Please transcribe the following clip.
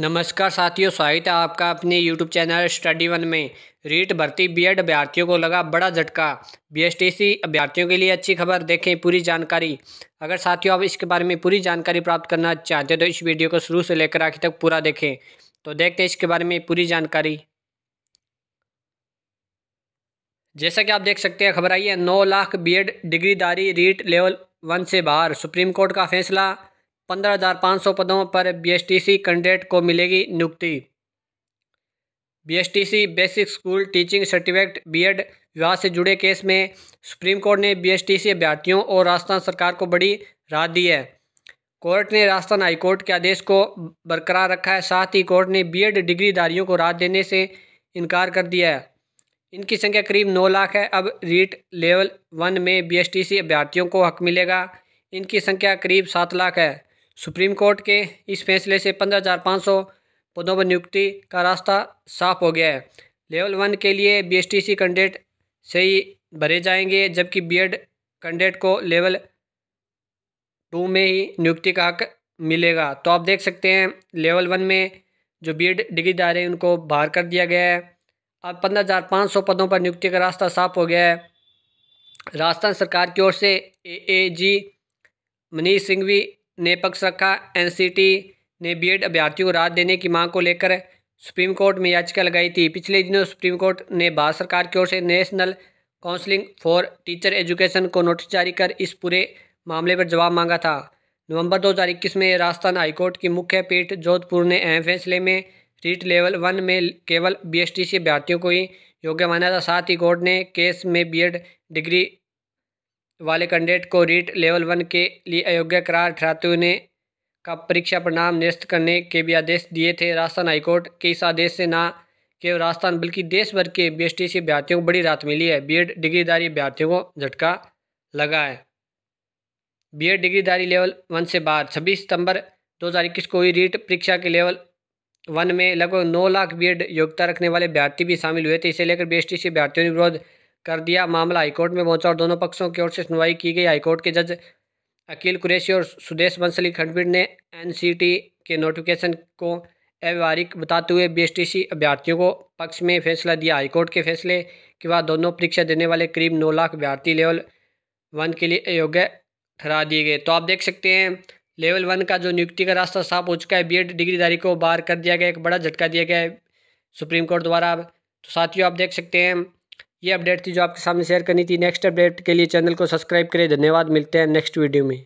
नमस्कार साथियों स्वागत है आपका अपने यूट्यूब चैनल स्टडी वन में रीट भर्ती बीएड अभ्यर्थियों को लगा बड़ा झटका बीएसटीसी अभ्यर्थियों के लिए अच्छी खबर देखें पूरी जानकारी अगर साथियों आप इसके बारे में पूरी जानकारी प्राप्त करना चाहते हैं तो इस वीडियो को शुरू से लेकर आखिर तक पूरा देखें तो देखते हैं इसके बारे में पूरी जानकारी जैसा कि आप देख सकते हैं खबर आई है नौ लाख बी डिग्रीदारी रीट लेवल वन से बाहर सुप्रीम कोर्ट का फैसला पंद्रह हज़ार पाँच सौ पदों पर बीएसटीसी कैंडिडेट को मिलेगी नियुक्ति BSTC basic school teaching certificate BEd विवाह से जुड़े केस में सुप्रीम कोर्ट ने बीएसटीसी अभ्यर्थियों और राजस्थान सरकार को बड़ी राहत दी है कोर्ट ने राजस्थान हाईकोर्ट के आदेश को बरकरार रखा है साथ ही कोर्ट ने एड डिग्रीधारियों को राहत देने से इनकार कर दिया है इनकी संख्या करीब नौ लाख है अब रीट लेवल वन में बीएसटीसी अभ्यर्थियों को हक मिलेगा इनकी संख्या करीब सात लाख है सुप्रीम कोर्ट के इस फैसले से पंद्रह हज़ार पाँच सौ पदों पर नियुक्ति का रास्ता साफ हो गया है लेवल वन के लिए बीएसटीसी कैंडिडेट से ही भरे जाएंगे जबकि बीएड कैंडिडेट को लेवल टू में ही नियुक्ति का हक मिलेगा तो आप देख सकते हैं लेवल वन में जो बीएड डिग्रीदार हैं उनको बाहर कर दिया गया है अब पंद्रह हज़ार पाँच सौ पदों पर नियुक्ति का रास्ता साफ हो गया है राजस्थान सरकार की ओर से ए ए जी मनीष सिंघवी ने पक्ष रखा एनसीटी ने बीएड अभ्यर्थियों को राहत देने की मांग को लेकर सुप्रीम कोर्ट में याचिका लगाई थी पिछले दिनों सुप्रीम कोर्ट ने भारत सरकार की ओर से national counselling for teacher education को नोटिस जारी कर इस पूरे मामले पर जवाब मांगा था नवंबर 2021 में राजस्थान हाईकोर्ट की मुख्य पीठ जोधपुर ने अहम फैसले में रीट लेवल वन में केवल बीएसटीसी अभ्यर्थियों को ही योग्य माना था साथ ही कोर्ट ने केस में बीएड डिग्री वाले कैंडिडेट को रीट लेवल वन के लिए अयोग्य करार ठहराते हुए का परीक्षा परिणाम निरस्त करने के भी आदेश दिए थे राजस्थान हाईकोर्ट के इस आदेश से ना केवल राजस्थान बल्कि देश भर के बी एस टी सी अभ्यर्थियों को बड़ी राहत मिली है बी एड डिग्रीधारी अभ्यर्थियों को झटका लगा है बी एड डिग्रीधारी लेवल वन से बाहर छब्बीस सितंबर दो हज़ार इक्कीस को हुई रीट परीक्षा के लेवल वन में लगभग नौ लाख बी एड योग्यता रखने वाले अभ्यर्थी भी शामिल हुए थे इसे लेकर बी एस टी सी अभ्यर्थियों ने विरोध कर दिया मामला हाईकोर्ट में पहुंचा और दोनों पक्षों की ओर से सुनवाई की गई हाईकोर्ट के जज अकील कुरैशी और सुदेश बंसली खंडपीठ ने एनसीटी के नोटिफिकेशन को अव्यवहारिक बताते हुए बीएसटीसी अभ्यर्थियों को पक्ष में फैसला दिया हाईकोर्ट के फैसले के बाद दोनों परीक्षा देने वाले करीब नौ लाख अभ्यर्थी लेवल वन के लिए अयोग्य ठहरा दिए गए तो आप देख सकते हैं लेवल वन का जो नियुक्ति का रास्ता साफ हो चुका है एड डिग्रीधारी को बाहर कर दिया गया एक बड़ा झटका दिया गया है सुप्रीम कोर्ट द्वारा तो साथियों आप देख सकते हैं ये अपडेट थी जो आपके सामने शेयर करनी थी नेक्स्ट अपडेट के लिए चैनल को सब्सक्राइब करें धन्यवाद मिलते हैं नेक्स्ट वीडियो में